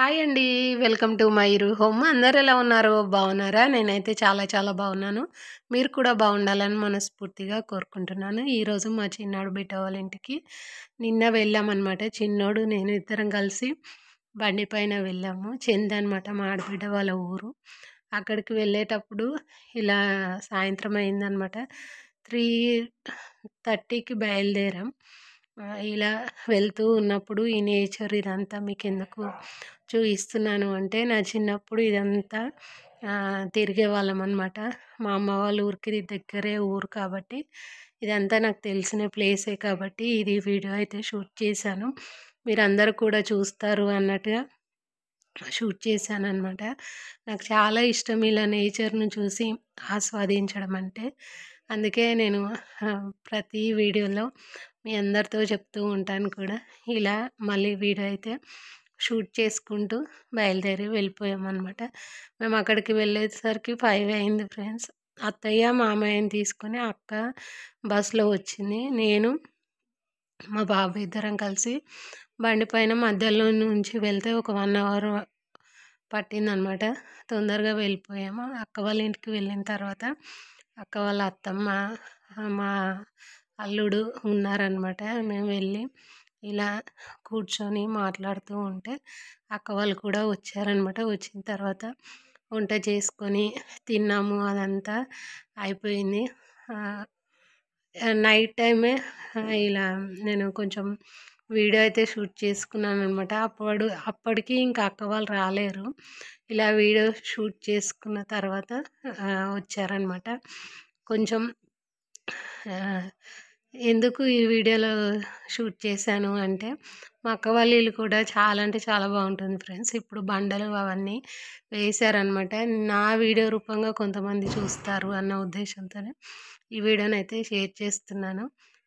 hi అండి welcome to మైరు home అందరు ఎలా ఉన్నారు బాగున్నారా నేనైతే చాలా చాలా బాగున్నాను మీరు కూడా బాగుండాలని మనస్ఫూర్తిగా కోరుకుంటున్నాను ఈరోజు మా చిన్నాడు బిడ్డ వాళ్ళ ఇంటికి నిన్న వెళ్ళామన్నమాట చిన్నోడు నేను ఇద్దరం కలిసి బండి పైన వెళ్ళాము చెంది అనమాట మా ఆడబిడ్డ వాళ్ళ ఊరు అక్కడికి వెళ్ళేటప్పుడు ఇలా సాయంత్రం అయిందనమాట త్రీ థర్టీకి బయలుదేరాం ఇలా వెళ్తూ ఉన్నప్పుడు ఈ నేచర్ ఇదంతా మీకు ఎందుకు చూపిస్తున్నాను అంటే నా చిన్నప్పుడు ఇదంతా తిరిగే వాళ్ళం అనమాట మా అమ్మ వాళ్ళ ఊరికి దగ్గరే ఊరు కాబట్టి ఇదంతా నాకు తెలిసిన ప్లేసే కాబట్టి ఇది వీడియో అయితే షూట్ చేశాను మీరందరూ కూడా చూస్తారు అన్నట్టుగా షూట్ చేశాను అనమాట నాకు చాలా ఇష్టం ఇలా నేచర్ను చూసి ఆస్వాదించడం అంటే అందుకే నేను ప్రతి వీడియోలో మీ అందరితో చెప్తూ ఉంటాను కూడా ఇలా మళ్ళీ వీడియో అయితే షూట్ చేసుకుంటూ బయలుదేరి వెళ్ళిపోయామన్నమాట మేము అక్కడికి వెళ్ళేసరికి ఫైవ్ అయింది ఫ్రెండ్స్ అత్తయ్య మామయ్యని తీసుకుని అక్క బస్సులో వచ్చింది నేను మా బాబు ఇద్దరం కలిసి బండి పైన మధ్యలో నుంచి వెళ్తే ఒక వన్ అవర్ పట్టిందనమాట తొందరగా వెళ్ళిపోయాము అక్క వాళ్ళ ఇంటికి వెళ్ళిన తర్వాత అక్క వాళ్ళ అత్తమ్మ మా అల్లుడు ఉన్నారనమాట మేము వెళ్ళి ఇలా కూర్చొని మాట్లాడుతూ ఉంటే అక్క వాళ్ళు కూడా వచ్చారనమాట వచ్చిన తర్వాత వంట చేసుకొని తిన్నాము అదంతా అయిపోయింది నైట్ టైమే ఇలా నేను కొంచెం వీడియో అయితే షూట్ చేసుకున్నాను అనమాట అప్పుడు అప్పటికి ఇంకా అక్క వాళ్ళు రాలేరు ఇలా వీడియో షూట్ చేసుకున్న తర్వాత వచ్చారనమాట కొంచెం ఎందుకు ఈ వీడియోలో షూట్ చేశాను అంటే మా అక్క వాళ్ళ ఇల్లు కూడా చాలా అంటే చాలా బాగుంటుంది ఫ్రెండ్స్ ఇప్పుడు బండలు అవన్నీ వేశారనమాట నా వీడియో రూపంగా కొంతమంది చూస్తారు అన్న ఉద్దేశంతోనే ఈ వీడియోని అయితే షేర్ చేస్తున్నాను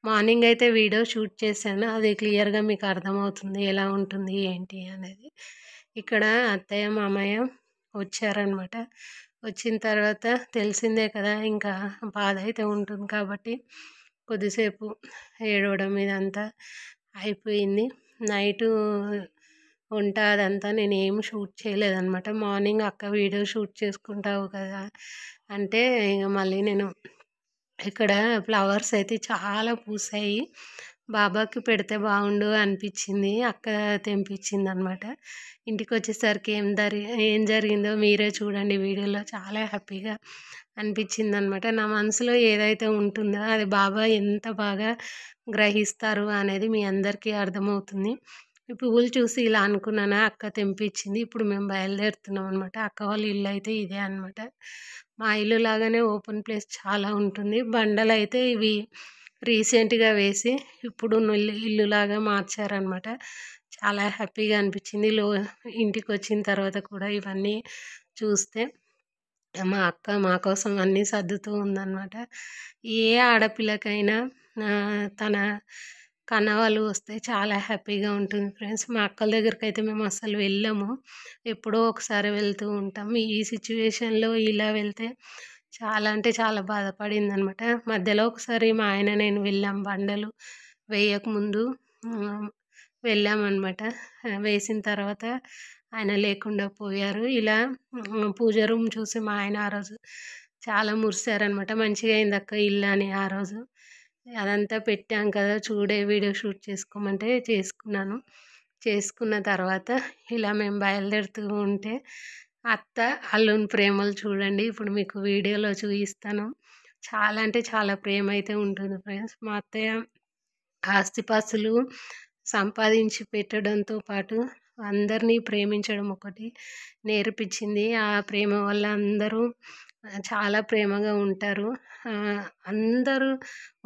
మార్నింగ్ అయితే వీడియో షూట్ చేశాను అది క్లియర్గా మీకు అర్థమవుతుంది ఎలా ఉంటుంది ఏంటి అనేది ఇక్కడ అత్తయ్య మామయ్య వచ్చారనమాట వచ్చిన తర్వాత తెలిసిందే కదా ఇంకా బాధ అయితే ఉంటుంది కాబట్టి కొద్దిసేపు ఏడవడం ఇదంతా అయిపోయింది నైటు వంట అదంతా నేను ఏం షూట్ చేయలేదన్నమాట మార్నింగ్ అక్క వీడియో షూట్ చేసుకుంటావు కదా అంటే ఇంక మళ్ళీ నేను ఇక్కడ ఫ్లవర్స్ అయితే చాలా పూసాయి బాబాకి పెడితే బాగుండు అనిపించింది అక్క తెంపించింది అనమాట ఇంటికి వచ్చేసరికి ఏం జరి ఏం జరిగిందో మీరే చూడండి వీడియోలో చాలా హ్యాపీగా అనిపించింది అనమాట నా మనసులో ఏదైతే ఉంటుందో అది బాబా ఎంత బాగా గ్రహిస్తారు అనేది మీ అందరికీ అర్థమవుతుంది ఈ పువ్వులు చూసి ఇలా అనుకున్నానా అక్క తెంపించింది ఇప్పుడు మేము బయలుదేరుతున్నాం అనమాట అక్క వాళ్ళ ఇల్లు అయితే ఇదే అనమాట మా ఇల్లు లాగానే ఓపెన్ ప్లేస్ చాలా ఉంటుంది బండలు అయితే ఇవి రీసెంట్గా వేసి ఇప్పుడు ఇల్లులాగా మార్చారనమాట చాలా హ్యాపీగా అనిపించింది లో ఇంటికి వచ్చిన తర్వాత కూడా ఇవన్నీ చూస్తే మా అక్క మా కోసం అన్నీ సర్దుతూ ఉందన్నమాట ఏ ఆడపిల్లకైనా తన కన్న వాళ్ళు వస్తే చాలా హ్యాపీగా ఉంటుంది ఫ్రెండ్స్ మా అక్కల దగ్గరికి అయితే మేము అసలు వెళ్ళము ఎప్పుడో ఒకసారి వెళ్తూ ఉంటాం ఈ సిచ్యువేషన్లో ఇలా వెళ్తే చాలా అంటే చాలా బాధపడింది అనమాట మధ్యలో ఒకసారి మా ఆయన నేను వెళ్ళాం బండలు వేయకముందు వెళ్ళామన్నమాట వేసిన తర్వాత ఆయన లేకుండా పోయారు ఇలా పూజ రూమ్ చూసి మా ఆయన ఆ రోజు చాలా మురిశారనమాట మంచిగా అయింది అక్క ఇల్లు అని ఆ రోజు అదంతా పెట్టాం కదా చూడే వీడియో షూట్ చేసుకోమంటే చేసుకున్నాను చేసుకున్న తర్వాత ఇలా మేము బయలుదేరుతూ ఉంటే అత్త అల్లుని ప్రేమలు చూడండి ఇప్పుడు మీకు వీడియోలో చూపిస్తాను చాలా అంటే చాలా ప్రేమ అయితే ఉంటుంది ఫ్రెండ్స్ మా అత్తయ్య ఆస్తిపాస్తులు సంపాదించి పెట్టడంతో పాటు అందరినీ ప్రేమించడం ఒకటి నేర్పించింది ఆ ప్రేమ వల్ల అందరూ చాలా ప్రేమగా ఉంటారు అందరూ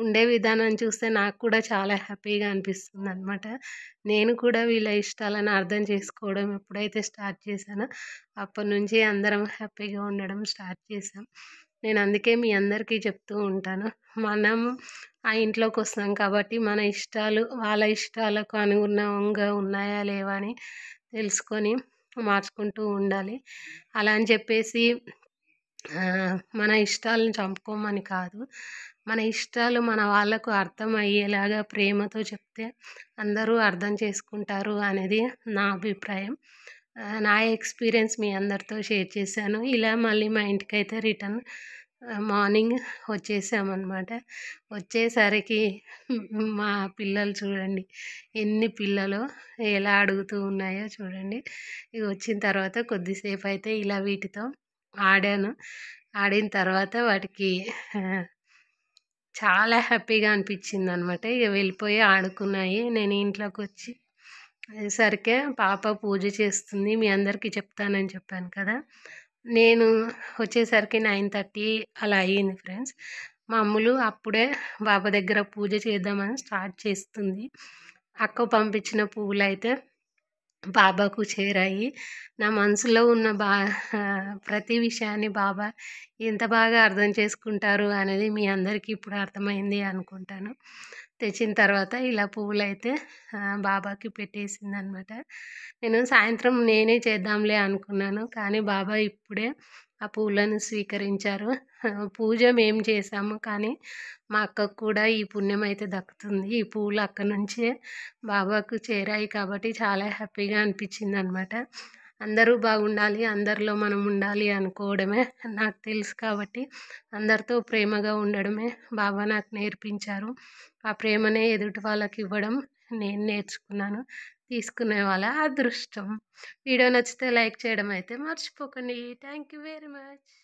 ఉండే విధానం చూస్తే నాకు కూడా చాలా హ్యాపీగా అనిపిస్తుంది అనమాట నేను కూడా వీళ్ళ ఇష్టాలను అర్థం చేసుకోవడం ఎప్పుడైతే స్టార్ట్ చేశానో అప్పటి నుంచి అందరం హ్యాపీగా ఉండడం స్టార్ట్ చేశాం నేను అందుకే మీ అందరికీ చెప్తూ ఉంటాను మనం ఆ ఇంట్లోకి వస్తాం కాబట్టి మన ఇష్టాలు వాళ్ళ ఇష్టాలకు అనుగుణంగా ఉన్నాయా లేవా అని తెలుసుకొని మార్చుకుంటూ ఉండాలి అలా అని చెప్పేసి మన ఇష్టాలను చంపుకోమని కాదు మన ఇష్టాలు మన వాళ్ళకు అర్థమయ్యేలాగా ప్రేమతో చెప్తే అందరూ అర్థం చేసుకుంటారు అనేది నా అభిప్రాయం నా ఎక్స్పీరియన్స్ మీ అందరితో షేర్ చేశాను ఇలా మళ్ళీ మా ఇంటికైతే రిటర్న్ మార్నింగ్ వచ్చేసామన్నమాట వచ్చేసరికి మా పిల్లలు చూడండి ఎన్ని పిల్లలు ఎలా అడుగుతూ ఉన్నాయో చూడండి ఇవి వచ్చిన తర్వాత కొద్దిసేపు అయితే ఇలా వీటితో ఆడాను ఆడిన తర్వాత వాటికి చాలా హ్యాపీగా అనిపించింది అనమాట ఇక వెళ్ళిపోయి ఆడుకున్నాయి నేను ఇంట్లోకి వచ్చి సరికే పాప పూజ చేస్తుంది మీ అందరికీ చెప్తానని చెప్పాను కదా నేను వచ్చేసరికి నైన్ థర్టీ అలా అయ్యింది ఫ్రెండ్స్ మా అమ్ములు అప్పుడే బాబా దగ్గర పూజ చేద్దామని స్టార్ట్ చేస్తుంది అక్క పంపించిన పువ్వులు అయితే బాబాకు చేరాయి నా మనసులో ఉన్న బా ప్రతి విషయాన్ని బాబా ఎంత బాగా అర్థం చేసుకుంటారు అనేది మీ అందరికీ ఇప్పుడు అర్థమైంది అనుకుంటాను తెచ్చిన తర్వాత ఇలా పువ్వులు అయితే బాబాకి పెట్టేసింది అనమాట నేను సాయంత్రం నేనే చేద్దాంలే అనుకున్నాను కానీ బాబా ఇప్పుడే ఆ పూలను స్వీకరించారు పూజ మేము చేసాము కానీ మా అక్కకు కూడా ఈ పుణ్యం అయితే దక్కుతుంది ఈ పూలు అక్క నుంచే బాబాకు చేరాయి కాబట్టి చాలా హ్యాపీగా అనిపించింది అనమాట అందరూ బాగుండాలి అందరిలో మనం ఉండాలి అనుకోవడమే నాకు తెలుసు కాబట్టి అందరితో ప్రేమగా ఉండడమే బాబా నాకు నేర్పించారు ఆ ప్రేమనే ఎదుటి వాళ్ళకి ఇవ్వడం నేను నేర్చుకున్నాను తీసుకునే వాళ్ళ అదృష్టం వీడియో నచ్చితే లైక్ చేయడం అయితే మర్చిపోకండి థ్యాంక్ యూ వెరీ మచ్